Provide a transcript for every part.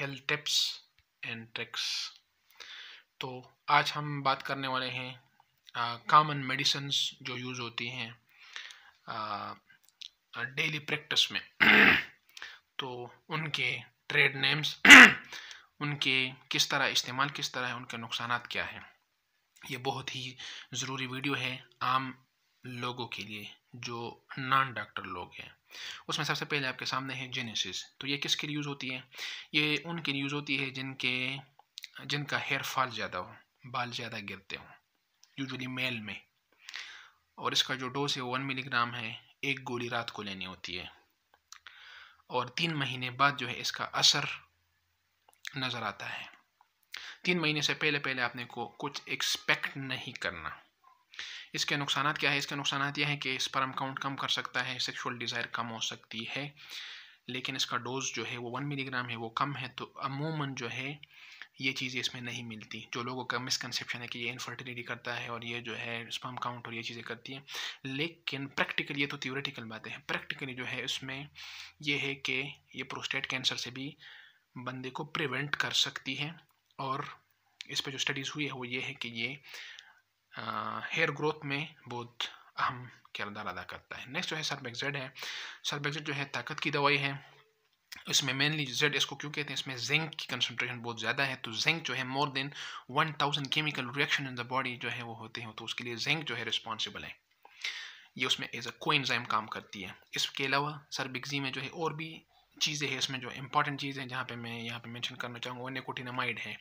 health tips and tricks तो आज हम बात करने वाले हैं कॉमन मेडिसिन जो यूज़ होती हैं डेली प्रैक्टिस में तो उनके ट्रेड नेम्स उनके किस तरह इस्तेमाल किस तरह है उनके नुकसान क्या हैं ये बहुत ही ज़रूरी वीडियो है आम लोगों के लिए जो नॉन डॉक्टर लोग हैं उसमें सबसे पहले आपके सामने है जेनेसिस तो ये किसके लिए यूज़ होती है ये उनके लिए यूज़ होती है जिनके जिनका हेयर फॉल ज़्यादा हो बाल ज़्यादा गिरते हों यूजली मेल में और इसका जो डोज है वो वन मिलीग्राम है एक गोली रात को लेनी होती है और तीन महीने बाद जो है इसका असर नज़र आता है तीन महीने से पहले पहले आपने को कुछ एक्सपेक्ट नहीं करना इसके नुकसान क्या है इसके नुकसान यह हैं कि स्पर्म काउंट कम कर सकता है सेक्सुअल डिज़ायर कम हो सकती है लेकिन इसका डोज़ जो है वो वन मिलीग्राम है वो कम है तो अमूमन जो है ये चीज़ें इसमें नहीं मिलती जो लोगों का मिसकनसेप्शन है कि ये इनफर्टिलिटी करता है और ये जो है स्पर्म काउंट और ये चीज़ें करती हैं लेकिन प्रैक्टिकली ये तो थियोरेटिकल बातें हैं प्रैक्टिकली जो है इसमें ये है कि ये प्रोस्टेट कैंसर से भी बंदे को प्रिवेंट कर सकती है और इस पर जो स्टडीज़ हुई है वो ये है कि ये हेयर ग्रोथ में बहुत अहम किरदार अदा करता है नेक्स्ट जो है सर्बेक्जेड है सर्बेक्जेड जो है ताकत की दवाई है इसमें मेनली जेड इसको क्यों कहते हैं इसमें जिंक की कंसनट्रेशन बहुत ज़्यादा है तो जिंक जो है more than one thousand chemical reaction in the body जो है वो होते हैं तो उसके लिए जिंक जो है रिस्पॉन्सिबल है ये उसमें एज अ कोइंजाइम काम करती है इसके अलावा सर्बिक्जी में जो है और भी चीज़ें हैं इसमें जो इंपॉर्टेंट चीज़ें हैं जहाँ पे मैं यहाँ पे मेंशन करना चाहूँगा वो निकोटिनामाइड है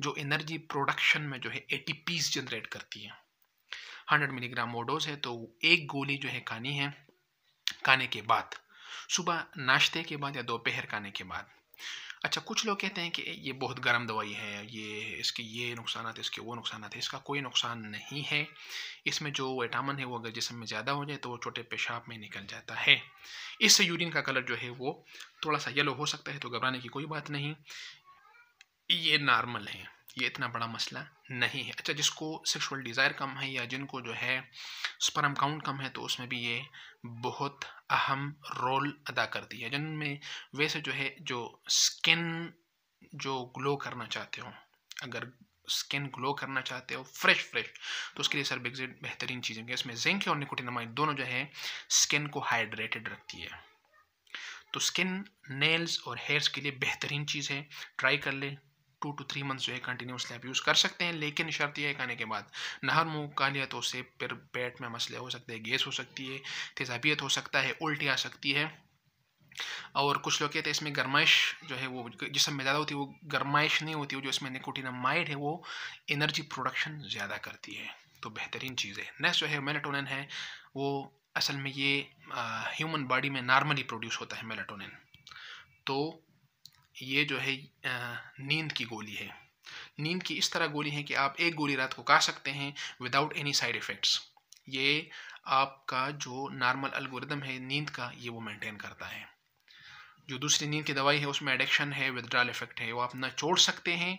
जो एनर्जी प्रोडक्शन में जो है ए जनरेट करती है हंड्रेड मिलीग्राम मोडोज है तो एक गोली जो है खानी है खाने के बाद सुबह नाश्ते के बाद या दोपहर खाने के बाद अच्छा कुछ लोग कहते हैं कि ये बहुत गर्म दवाई है ये इसके ये नुकसान है इसके वो नुकसान है इसका कोई नुकसान नहीं है इसमें जो विटामिन है वो अगर जिसम में ज़्यादा हो जाए तो वो छोटे पेशाब में निकल जाता है इससे यूरिन का कलर जो है वो थोड़ा सा येलो हो सकता है तो घबराने की कोई बात नहीं ये नॉर्मल है ये इतना बड़ा मसला नहीं है अच्छा जिसको सेक्सुअल डिज़ायर कम है या जिनको जो है स्परम काउंट कम है तो उसमें भी ये बहुत अहम रोल अदा करती है जिनमें वैसे जो है जो स्किन जो ग्लो करना चाहते हो अगर स्किन ग्लो करना चाहते हो फ्रेश फ्रेश तो उसके लिए सर बिगजेड बेहतरीन चीज़ें इसमें जिंक और निकोटिनामाइड दोनों जो है स्किन को हाइड्रेटेड रखती है तो स्किन नेल्स और हेयर्स के लिए बेहतरीन चीज़ है ट्राई कर ले टू टू थ्री मंथ्स जो है कंटिन्यूसली आप यूज़ कर सकते हैं लेकिन शर्त यह कहने के बाद नहर मुँह का लिया तो उससे फिर पेट में मसले हो सकते हैं गैस हो सकती है तेजाबियत हो सकता है उल्टी आ सकती है और कुछ लोग कहते हैं इसमें गर्माइश जो है वो जिसम में ज़्यादा होती है वो गर्माइश नहीं होती वो जो इसमें निकोटिनामाइड है वो एनर्जी प्रोडक्शन ज़्यादा करती है तो बेहतरीन चीज़ है नेक्स्ट जो है मेलाटोनिन है वो असल में ये ह्यूमन बॉडी में नॉर्मली प्रोड्यूस होता है मेलाटोनिन तो ये जो है नींद की गोली है नींद की इस तरह गोली है कि आप एक गोली रात को खा सकते हैं विदाउट एनी साइड इफ़ेक्ट्स ये आपका जो नॉर्मल अलगोरिदम है नींद का ये वो मेंटेन करता है जो दूसरी नींद की दवाई है उसमें एडिक्शन है विदड्रॉल इफेक्ट है वो आप ना छोड़ सकते हैं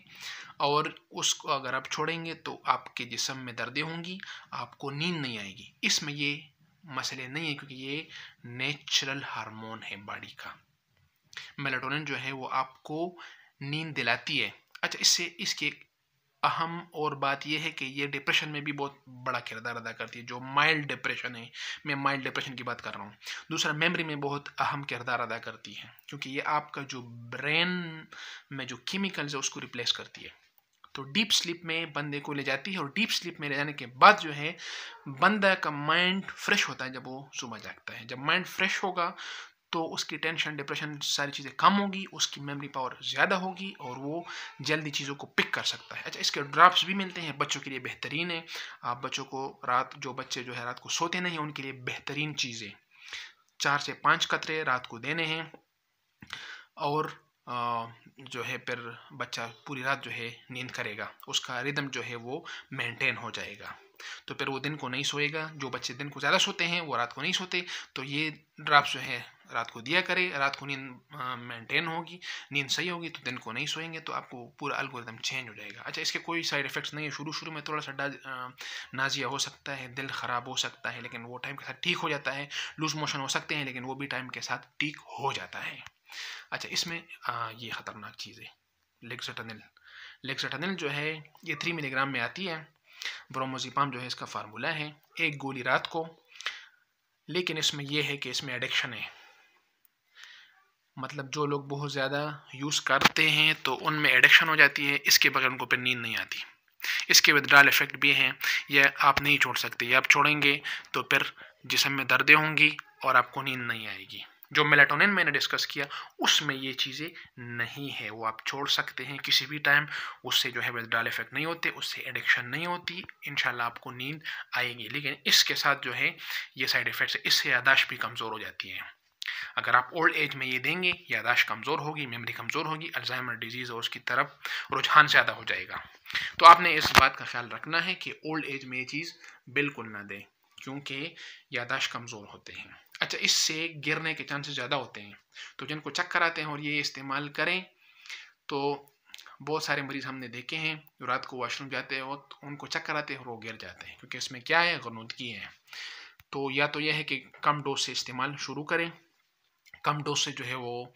और उसको अगर आप छोड़ेंगे तो आपके जिसम में दर्दें होंगी आपको नींद नहीं आएगी इसमें ये मसले नहीं है क्योंकि ये नेचुरल हार्मोन है बॉडी का मेलाटोनिन जो है वो आपको नींद दिलाती है अच्छा इससे इसकी एक अहम और बात यह है कि ये डिप्रेशन में भी बहुत बड़ा किरदार अदा करती है जो माइल्ड डिप्रेशन है मैं माइल्ड डिप्रेशन की बात कर रहा हूँ दूसरा मेमोरी में बहुत अहम किरदार अदा करती है क्योंकि ये आपका जो ब्रेन में जो केमिकल्स है उसको रिप्लेस करती है तो डीप स्लीप में बंदे को ले जाती है और डीप स्लीप में ले जाने के बाद जो है बंदा का माइंड फ्रेश होता है जब वो सुबह जागता है जब माइंड फ्रेश होगा तो उसकी टेंशन डिप्रेशन सारी चीज़ें कम होगी उसकी मेमोरी पावर ज़्यादा होगी और वो जल्दी चीज़ों को पिक कर सकता है अच्छा इसके ड्राफ्ट भी मिलते हैं बच्चों के लिए बेहतरीन है आप बच्चों को रात जो बच्चे जो है रात को सोते नहीं उनके लिए बेहतरीन चीज़ें चार से पाँच कतरे रात को देने हैं और जो है फिर बच्चा पूरी रात जो है नींद करेगा उसका रिदम जो है वो मेंटेन हो जाएगा तो फिर वो दिन को नहीं सोएगा जो बच्चे दिन को ज़्यादा सोते हैं वो रात को नहीं सोते तो ये ड्राफ्ट जो है रात को दिया करें रात को नींद मेंटेन होगी नींद सही होगी तो दिन को नहीं सोएंगे तो आपको पूरा एकदम चेंज हो जाएगा अच्छा इसके कोई साइड इफेक्ट्स नहीं है शुरू शुरू में थोड़ा सा नाजिया हो सकता है दिल ख़राब हो सकता है लेकिन वो टाइम के साथ ठीक हो जाता है लूज मोशन हो सकते हैं लेकिन वो भी टाइम के साथ ठीक हो जाता है अच्छा इसमें ये ख़तरनाक चीज़ है लेक्सटनिल लेक्सटनिल जो है ये थ्री मिलीग्राम में आती है ब्रोमोजीपाम जो है इसका फार्मूला है एक गोली रात को लेकिन इसमें यह है कि इसमें एडिक्शन है मतलब जो लोग बहुत ज़्यादा यूज़ करते हैं तो उनमें एडिक्शन हो जाती है इसके बगैर उनको फिर नींद नहीं आती इसके विदड्राल इफ़ेक्ट भी हैं यह आप नहीं छोड़ सकते ये आप छोड़ेंगे तो फिर जिसम में दर्दें होंगी और आपको नींद नहीं आएगी जो मेलाटोनिन मैंने डिस्कस किया उसमें ये चीज़ें नहीं है वो आप छोड़ सकते हैं किसी भी टाइम उससे जो है विदड्राल इफेक्ट नहीं होते उससे एडिक्शन नहीं होती इन आपको नींद आएगी लेकिन इसके साथ जो है ये साइड इफ़ेक्ट्स इससे यादाश्त भी कमज़ोर हो जाती है अगर आप ओल्ड एज में ये देंगे यादाश्त कमज़ोर होगी मेमोरी कमज़ोर होगी अल्जाइमर डिजीज़ और उसकी तरफ रुझान ज़्यादा हो जाएगा तो आपने इस बात का ख्याल रखना है कि ओल्ड एज में ये चीज़ बिल्कुल ना दें क्योंकि यादाश्त कमज़ोर होते हैं अच्छा इससे गिरने के चांसेस ज़्यादा होते हैं तो जिनको चक्कर आते हैं और ये इस्तेमाल करें तो बहुत सारे मरीज़ हमने देखे हैं जो रात को वॉशरूम जाते हैं वक्त उनको चक्कर आते हैं और वो गिर जाते हैं क्योंकि इसमें क्या है गनूदगी है तो या तो यह है कि कम डोज से इस्तेमाल शुरू करें कम डोज से जो है वो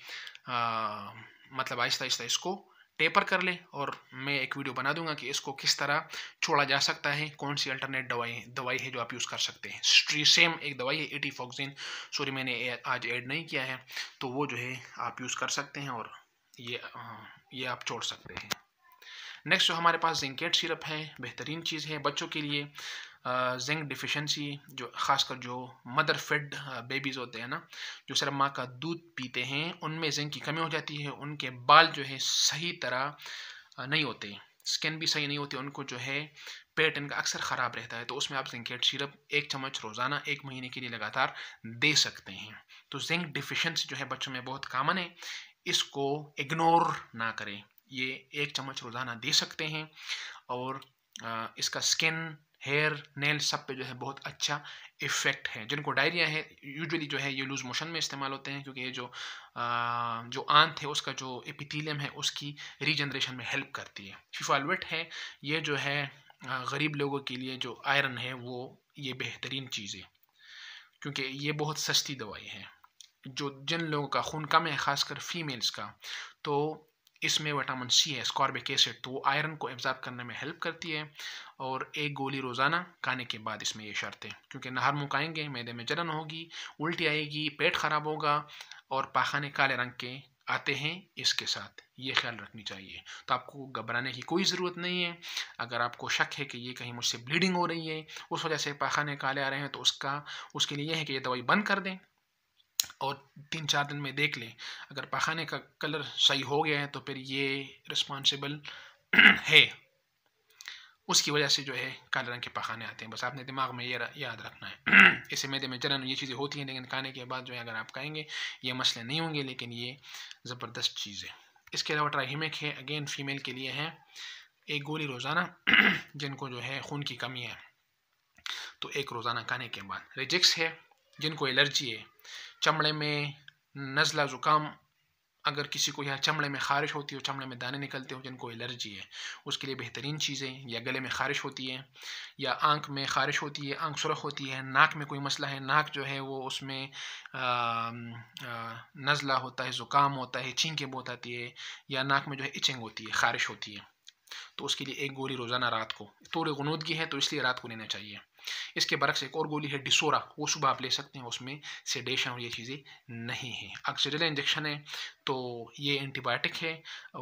आ, मतलब आहिस्ता आहिस्ता इसको टेपर कर लें और मैं एक वीडियो बना दूंगा कि इसको किस तरह छोड़ा जा सकता है कौन सी अल्टरनेट दवाई दवाई है जो आप यूज़ कर सकते हैं स्ट्री सेम एक दवाई है एटीफॉक्सिन सॉरी मैंने आज ऐड नहीं किया है तो वो जो है आप यूज़ कर सकते हैं और ये ये आप छोड़ सकते हैं नेक्स्ट जो हमारे पास जिंकेट सिरप है बेहतरीन चीज़ है बच्चों के लिए जिंक डिफिशेंसी जो खासकर जो मदर फेड बेबीज़ होते हैं ना जो सिर्फ माँ का दूध पीते हैं उनमें जिंक की कमी हो जाती है उनके बाल जो है सही तरह नहीं होते स्किन भी सही नहीं होती उनको जो है पेट इनका अक्सर ख़राब रहता है तो उसमें आप जिंकेट सिरप एक चम्मच रोज़ाना एक महीने के लिए लगातार दे सकते हैं तो जिंक डिफिशेंसी जो है बच्चों में बहुत कामन है इसको इग्नोर ना करें ये एक चम्मच रोज़ाना दे सकते हैं और इसका स्किन हेयर नेल सब पे जो है बहुत अच्छा इफ़ेक्ट है जिनको डायरिया है यूजुअली जो है ये लूज़ मोशन में इस्तेमाल होते हैं क्योंकि ये जो आ, जो आंत है उसका जो एपिथीलियम है उसकी रीजनरेशन में हेल्प करती है फिफालवेट है ये जो है गरीब लोगों के लिए जो आयरन है वो ये बेहतरीन चीज़ है क्योंकि ये बहुत सस्ती दवाई है जो जिन लोगों का खून कम है ख़ासकर फीमेल्स का तो इसमें विटामिन सी है स्कॉर्बिक एसिड तो वो आयरन को एब्जॉर्ब करने में हेल्प करती है और एक गोली रोज़ाना खाने के बाद इसमें ये शर्त है क्योंकि नहर मुँह मैदे में जलन होगी उल्टी आएगी पेट ख़राब होगा और पाखाने काले रंग के आते हैं इसके साथ ये ख्याल रखनी चाहिए तो आपको घबराने की कोई ज़रूरत नहीं है अगर आपको शक है कि ये कहीं मुझसे ब्लीडिंग हो रही है उस वजह से पाखाने काले आ रहे हैं तो उसका उसके लिए यह है कि ये दवाई बंद कर दें और तीन चार दिन में देख लें अगर पखाने का कलर सही हो गया है तो फिर ये रिस्पॉन्सिबल है उसकी वजह से जो है काले रंग के पखाने आते हैं बस आपने दिमाग में ये याद रखना है इसे मैदे में जलन ये चीज़ें होती हैं लेकिन खाने के बाद जो है अगर आप कहेंगे ये मसले नहीं होंगे लेकिन ये ज़बरदस्त चीज़ है इसके अलावा ट्राहीमिक है अगेन फ़ीमेल के लिए है एक गोली रोज़ाना जिनको जो है खून की कमी है तो एक रोज़ाना खाने के बाद रिजिक्स है जिनको एलर्जी है चमड़े में नज़ला ज़ुकाम अगर किसी को यहाँ चमड़े में खारिश होती हो चमड़े में दाने निकलते हो जिनको एलर्जी है उसके लिए बेहतरीन चीज़ें या गले में खारिश होती है या आंख में खारिश होती है आंख सुरख होती है नाक में कोई मसला है नाक जो है वो उसमें नज़ला होता है ज़ुकाम होता है छींकें बहुत आती है या नाक में जो है इचिंग होती है खारिश होती है तो उसके लिए एक गोली रोज़ाना रात को तोड़ गनोदगी है तो इसलिए रात को लेना चाहिए इसके बरक्स एक और गोली है डिसोरा वो सुबह आप ले सकते हैं उसमें सेडेशन और ये चीज़ें नहीं हैं ऑक्सीडल इंजेक्शन है तो ये एंटीबायोटिक है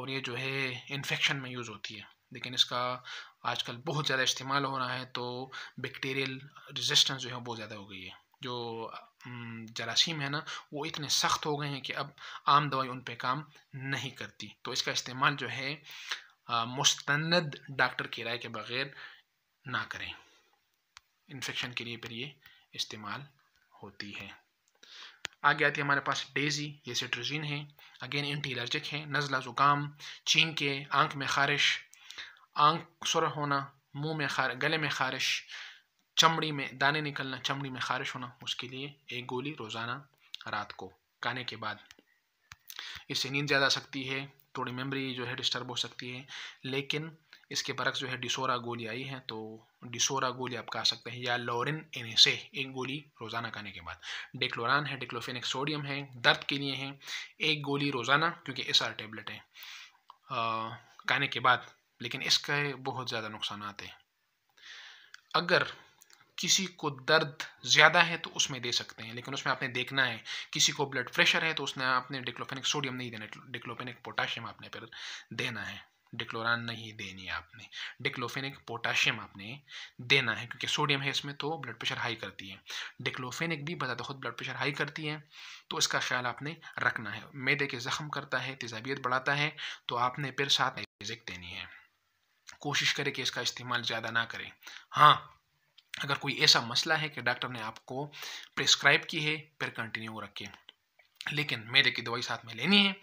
और ये जो है इन्फेक्शन में यूज़ होती है लेकिन इसका आजकल बहुत ज़्यादा इस्तेमाल हो रहा है तो बैक्टीरियल रेजिस्टेंस जो है बहुत ज़्यादा हो गई है जो जरासीम है ना वो इतने सख्त हो गए हैं कि अब आम दवाई उन पर काम नहीं करती तो इसका इस्तेमाल जो है मुस्तंद डॉक्टर की राय के बग़ैर ना करें इन्फेक्शन के लिए फिर ये इस्तेमाल होती है आगे आती है हमारे पास डेजी ये सिट्रोजिन है अगेन एंटी एलर्जिक है नज़ला ज़ुकाम छीन के में खारिश आँख सुर होना मुंह में खार गले में खारिश चमड़ी में दाने निकलना चमड़ी में खारिश होना उसके लिए एक गोली रोज़ाना रात को खाने के बाद इससे नींद ज़्यादा सकती है थोड़ी तो मेमोरी जो है डिस्टर्ब हो सकती है लेकिन इसके बरक्स जो है डिसोरा गोली आई है तो डिसोरा गोली आप कह सकते हैं या लोरिन एनेसे एक गोली रोज़ाना खाने के बाद डिक्लोरान है डिक्लोफिनिक सोडियम है दर्द के लिए है एक गोली रोज़ाना क्योंकि एस आर टेबलेट है खाने के बाद लेकिन इसके बहुत ज़्यादा नुकसान आते हैं अगर किसी को दर्द ज़्यादा है तो उसमें दे सकते हैं लेकिन उसमें आपने देखना है किसी को ब्लड प्रेशर है तो उसने आपने डिक्लोफेनिक सोडियम नहीं देना डिक्लोफेनिक पोटाशियम आपने पर देना है डिक्लोरान नहीं देनी है आपने डिक्लोफेनिक पोटाशियम आपने देना है क्योंकि सोडियम है इसमें तो ब्लड प्रेशर हाई करती है डिक्लोफेनिक भी बता खुद ब्लड प्रेशर हाई करती है तो इसका ख्याल आपने रखना है मैदे के ज़ख्म करता है तेजाबियत बढ़ाता है तो आपने फिर साथ देनी है कोशिश करें कि इसका इस्तेमाल ज़्यादा ना करें हाँ अगर कोई ऐसा मसला है कि डॉक्टर ने आपको प्रिस्क्राइब की है फिर कंटिन्यू रखें लेकिन मेरे की दवाई साथ में लेनी है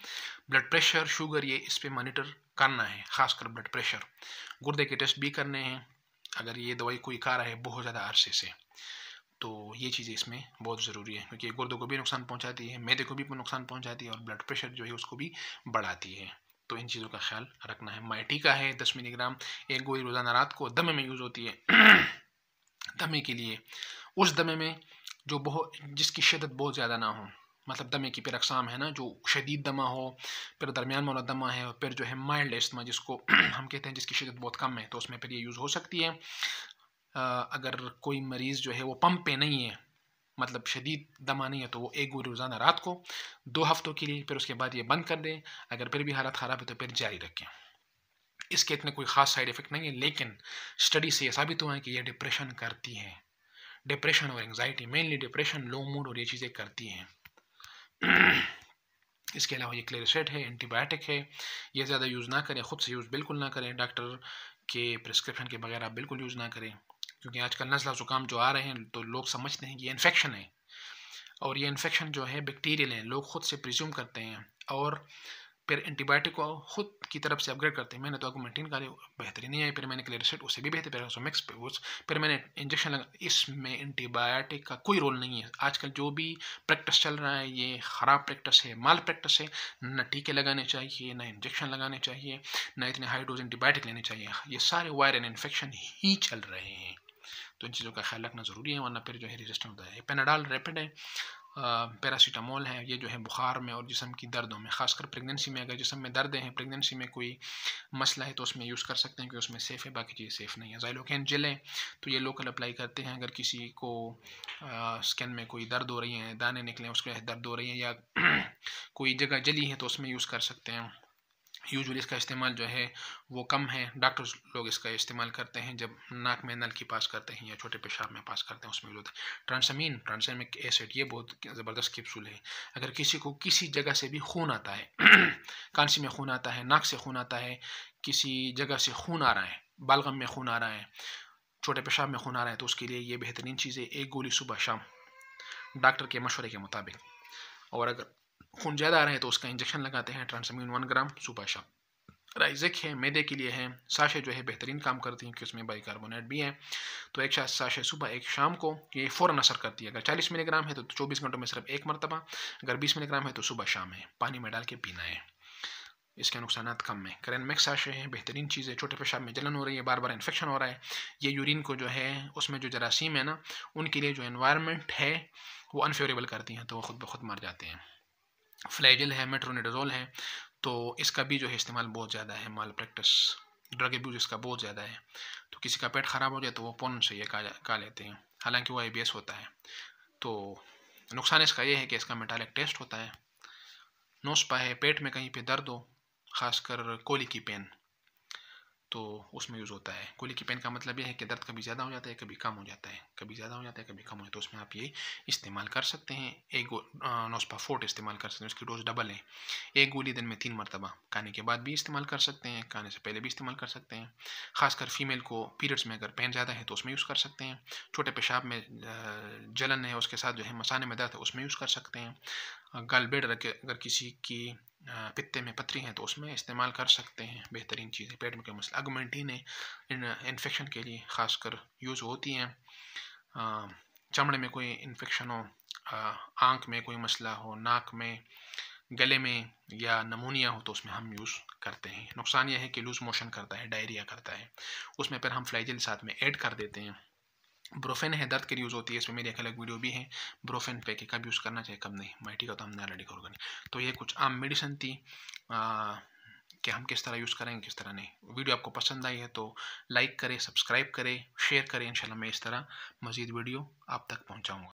ब्लड प्रेशर शुगर ये इस पर मॉनिटर करना है खासकर ब्लड प्रेशर गुर्दे के टेस्ट भी करने हैं अगर ये दवाई कोई खा रहा है बहुत ज़्यादा अरसे से तो ये चीज़ें इसमें बहुत ज़रूरी है क्योंकि गुर्दों को भी नुकसान पहुंचाती है मैदे को भी नुकसान पहुंचाती है और ब्लड प्रेशर जो है उसको भी बढ़ाती है तो इन चीज़ों का ख्याल रखना है का है दस मिलीग्राम एक गोली रोज़ाना रात को दम में यूज़ होती है दमे के लिए उस दमे में जो बहुत जिसकी शदत बहुत ज़्यादा ना हो मतलब दमे की फिर अकसाम है ना जो शदीद दमा हो फिर दरमियान वाला दमा है और फिर जो है माइल्ड इस्तमा जिसको हम कहते हैं जिसकी शदत बहुत कम है तो उसमें फिर ये यूज़ हो सकती है आ, अगर कोई मरीज़ जो है वो पम्प पे नहीं है मतलब शदीद दमा नहीं है तो वो एक गोली रोज़ाना रात को दो हफ़्तों के लिए फिर उसके बाद ये बंद कर दें अगर फिर भी हालत ख़राब है तो फिर जारी रखें इसके इतने कोई ख़ास साइड इफ़ेक्ट नहीं है लेकिन स्टडी से यह साबित हुआ है कि यह डिप्रेशन करती हैं डिप्रेशन और anxiety mainly depression low mood और ये चीज़ें करती हैं इसके अलावा ये क्लेरिसेट है एंटीबायोटिक है ये ज़्यादा यूज़ ना करें ख़ुद से यूज़ बिल्कुल ना करें डॉक्टर के प्रिस्क्रिप्शन के बगैर आप बिल्कुल यूज़ ना करें क्योंकि आजकल नज़ला ज़ुकाम जो आ रहे हैं तो लोग समझते हैं कि ये इन्फेक्शन है और ये इन्फेक्शन जो है बैक्टीरियल है लोग ख़ुद से प्रिज्यूम करते हैं और फिर एंटीबायोटिक को खुद की तरफ से अपग्रेड करते हैं मैंने तो आपको मेंटेन का बेहतरीन नहीं आई फिर मैंने क्लेरिसेट उसे भी बेहतर मिक्स उसमें फिर मैंने इंजेक्शन लगा इसमें एंटीबायोटिक का कोई रोल नहीं है आजकल जो भी प्रैक्टिस चल रहा है ये ख़राब प्रैक्टिस है माल प्रैक्टिस है न टीके लगाने चाहिए ना इंजेक्शन लगाने चाहिए ना इतने हाई डोज एंटीबायोटिक लेने चाहिए ये सारे वायरल इन्फेक्शन ही चल रहे हैं तो इन चीज़ों का ख्याल रखना ज़रूरी है वरना फिर जो है रिजिस्टेंट होता है पेनाडाल रैपिड है पैरासीटामोल हैं ये जो है बुखार में और जिसम की दर्दों में ख़ासकर प्रेगनेंसी में अगर जिसम में दर्द हैं प्रेगनेंसी में कोई मसला है तो उसमें यूज़ कर सकते हैं कि उसमें सेफ़ है बाकी चीज़ें सेफ़ नहीं है जैलोकैन जेल है तो ये लोकल अप्लाई करते हैं अगर किसी को स्किन में कोई दर्द हो रही है दाने निकले उसके दर्द हो रही है या कोई जगह जली है तो उसमें यूज़ कर सकते हैं यूजुअली इसका इस्तेमाल जो है वो कम है डॉक्टर्स लोग इसका इस्तेमाल करते हैं जब नाक में नल की पास करते हैं या छोटे पेशाब में पास करते हैं उसमें है ट्रांसमीन ट्रांसमिक एसिड ये बहुत ज़बरदस्त कैप्सूल है अगर किसी को किसी जगह से भी खून आता है कांसी में खून आता है नाक से खून आता है किसी जगह से खून आ रहा है बालगम में खून आ रहा है छोटे पेशाब में खून आ रहा है तो उसके लिए ये बेहतरीन चीज़ है एक गोली सुबह शाम डॉक्टर के मशवरे के मुताबिक और अगर खून ज़्यादा आ रहे हैं तो उसका इंजेक्शन लगाते हैं ट्रांसमिन वन ग्राम सुपाशा राइजेक है मैदे के लिए है साशे जो है बेहतरीन काम करती हैं कि उसमें बाइकार्बोनेट भी है तो एक साशे सुबह एक शाम को ये फ़ौरन असर करती है अगर 40 मिलीग्राम है तो 24 घंटों में सिर्फ एक मरतबा अगर 20 मिलीग्राम है तो सुबह शाम है पानी में डाल के पीना है इसके नुकसान कम है करेन मैक्स साशे हैं बेहतरीन चीज़ है छोटे पेशाब में जलन हो रही है बार बार इन्फेक्शन हो रहा है ये यूरिन को जो है उसमें जो जरासीम है ना उनके लिए जो इन्वायरमेंट है वो अनफेवरेबल करती हैं तो वो खुद ब खुद मर जाते हैं फ्लैजल है मेट्रोनिडोजोल है तो इसका भी जो है इस्तेमाल बहुत ज़्यादा है माल प्रैक्टिस ड्रग एब्यूज इसका बहुत ज़्यादा है तो किसी का पेट ख़राब हो जाए तो वो पोन से ये खा लेते हैं हालांकि वो आई होता है तो नुकसान इसका ये है कि इसका मेटालिक टेस्ट होता है नोस्पा है पेट में कहीं पे दर्द हो खासकर कोली की पेन तो उसमें यूज़ होता है कोयले की पेन का मतलब यह है कि दर्द कभी ज़्यादा हो जाता है कभी कम हो जाता है कभी ज़्यादा हो जाता है कभी कम हो जाता है तो उसमें आप ये इस्तेमाल कर सकते हैं एक गो नोस्पा फोर्ट इस्तेमाल कर सकते हैं उसकी डोज डबल है एक गोली दिन में तीन मरतबा खाने के बाद भी इस्तेमाल कर सकते हैं खाने से पहले भी इस्तेमाल कर सकते हैं खासकर फीमेल को पीरियड्स में अगर पेन ज़्यादा है तो उसमें यूज़ कर सकते हैं छोटे पेशाब में जलन है उसके साथ जो है मसाने में दर्द है उसमें यूज़ कर सकते हैं रखे अगर किसी की पित्ते में पथरी हैं तो उसमें इस्तेमाल कर सकते हैं बेहतरीन चीज़ें पेट में कोई मसला अगमेंटीन है इन्फेक्शन के लिए खासकर यूज़ होती हैं चमड़े में कोई इन्फेक्शन हो आँख में कोई मसला हो नाक में गले में या नमूनिया हो तो उसमें हम यूज़ करते हैं नुकसान यह है कि लूज़ मोशन करता है डायरिया करता है उसमें फिर हम फ्लाइजिल साथ में ऐड कर देते हैं ब्रोफेन है दर्द के यूज़ होती है इसमें मेरी एक अलग वीडियो भी है ब्रोफेन पे के कब यूज़ करना चाहिए कब नहीं माइटी का तो हमने ऑलरेडी कवर करनी तो ये कुछ आम मेडिसिन थी कि हम किस तरह यूज़ करेंगे किस तरह नहीं वीडियो आपको पसंद आई है तो लाइक करें सब्सक्राइब करें शेयर करें इंशाल्लाह मैं इस तरह मज़ीद वीडियो आप तक पहुँचाऊँगा